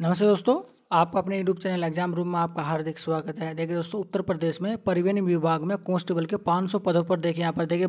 नमस्ते दोस्तों आपका अपने यूट्यूब चैनल एग्जाम रूम में आपका हार्दिक स्वागत है देखिए दोस्तों उत्तर प्रदेश में परिवहन विभाग में कांस्टेबल के 500 पदों पर देखिए यहाँ पर देखिए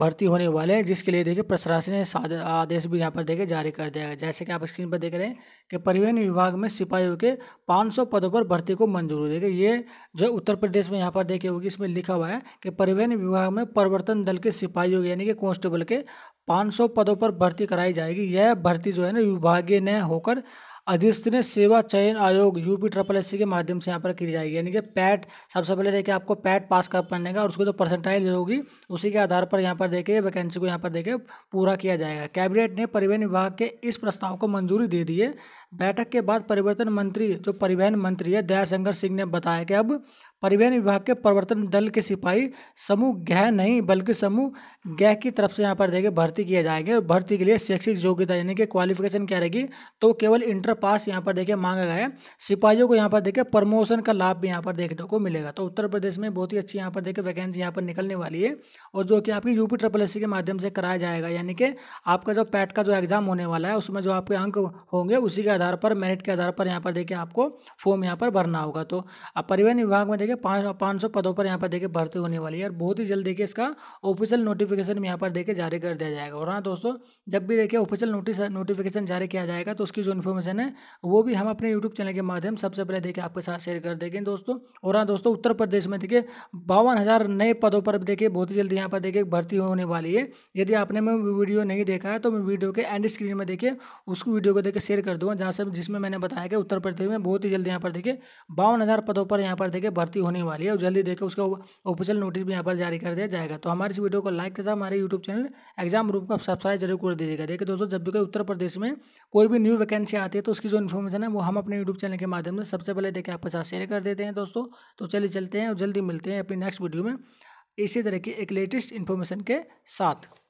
भर्ती होने वाले हैं जिसके लिए देखिए प्रशासन ने आदेश भी यहाँ पर देखिए जारी कर दिया है जैसे कि आप स्क्रीन पर देख रहे हैं कि परिवहन विभाग में सिपाहियों के पाँच पदों पर भर्ती को मंजूर देखिए ये जो उत्तर प्रदेश में यहाँ पर देखिए होगी इसमें लिखा हुआ है कि परिवहन विभाग में परिवर्तन दल के सिपाहियों यानी कि कॉन्स्टेबल के 500 पदों पर भर्ती कराई जाएगी यह भर्ती जो है ना विभागीय न होकर अधिस्थित सेवा चयन आयोग यूपी ट्रिपल एस के माध्यम से यहाँ पर की जाएगी यानी कि पैट सबसे सब पहले देखिए आपको पैट पास कर पड़ेगा और उसको जो तो परसेंटाइज होगी उसी के आधार पर यहाँ पर देखिए वैकेंसी को यहाँ पर देखिए पूरा किया जाएगा कैबिनेट ने परिवहन विभाग के इस प्रस्ताव को मंजूरी दे दी है बैठक के बाद परिवर्तन मंत्री जो परिवहन मंत्री है दयाशंकर सिंह ने बताया कि अब परिवहन विभाग के प्रवर्तन दल के सिपाही समूह गह नहीं बल्कि समूह गह की तरफ से यहाँ पर देखे भर्ती किए जाएंगे और भर्ती के लिए शैक्षिक योग्यता यानी कि क्वालिफिकेशन क्या रहेगी तो केवल इंटर पास यहाँ पर देखे मांगा गया है सिपाहियों को यहाँ पर देखे प्रमोशन का लाभ भी यहाँ पर देखने को मिलेगा तो उत्तर प्रदेश में बहुत ही अच्छी यहाँ पर देखे वैकेंसी यहाँ पर निकलने वाली है और जो कि आपकी यूपी ट्रिपल एस के माध्यम से कराया जाएगा यानी कि आपका जो पैट का जो एग्जाम होने वाला है उसमें जो आपके अंक होंगे उसी के आधार पर मेरिट के आधार पर यहाँ पर देखे आपको फॉर्म यहाँ पर भरना होगा तो परिवहन विभाग में देखिए पाँच पाँच सौ पदों पर यहाँ पर देखिए भर्ती होने वाली है और बहुत ही जल्द देखिए इसका ऑफिशियल नोटिफिकेशन यहाँ पर देखिए जारी कर दिया जाएगा और हाँ दोस्तों जब भी देखिए ऑफिशियल नोटिस नोटिफिकेशन जारी किया जाएगा तो उसकी जो इन्फॉर्मेशन है वो भी हम अपने यूट्यूब चैनल के माध्यम सबसे पहले देखिए आपके साथ शेयर कर देंगे दोस्तों और हाँ दोस्तों उत्तर प्रदेश में देखिए बावन हज़ार नए पदों पर देखिए बहुत ही जल्दी यहाँ पर देखिए भर्ती होने वाली है यदि आपने मैं वीडियो नहीं देखा है तो मैं वीडियो के एंड स्क्रीन में देखिए उसको वीडियो को देखिए शेयर कर दूंगा जहाँ से जिसमें मैंने बताया कि उत्तर प्रदेश में बहुत ही जल्दी यहाँ पर देखिए बावन पदों पर यहाँ पर देखिए भर्ती भर्ती होने वाली है और जल्दी देखकर उसका ऑफिशियल नोटिस भी यहाँ पर जारी कर दिया जाएगा तो हमारे इस वीडियो को लाइक साथ हमारे यूट्यूब चैनल एग्जाम रूप का सब्सक्राइब जरूर कर दीजिएगा देखिए दोस्तों जब भी कोई उत्तर प्रदेश में कोई भी न्यू वैकेंसी आती है तो उसकी जो इन्फॉर्मेशन है वो हम अपने यूट्यूब चैनल के माध्यम से सबसे पहले देखे आपके साथ शेयर कर देते हैं दोस्तों तो चलिए चलते हैं और जल्दी मिलते हैं अपनी नेक्स्ट वीडियो में इसी तरह की एक लेटेस्ट इन्फॉर्मेशन के साथ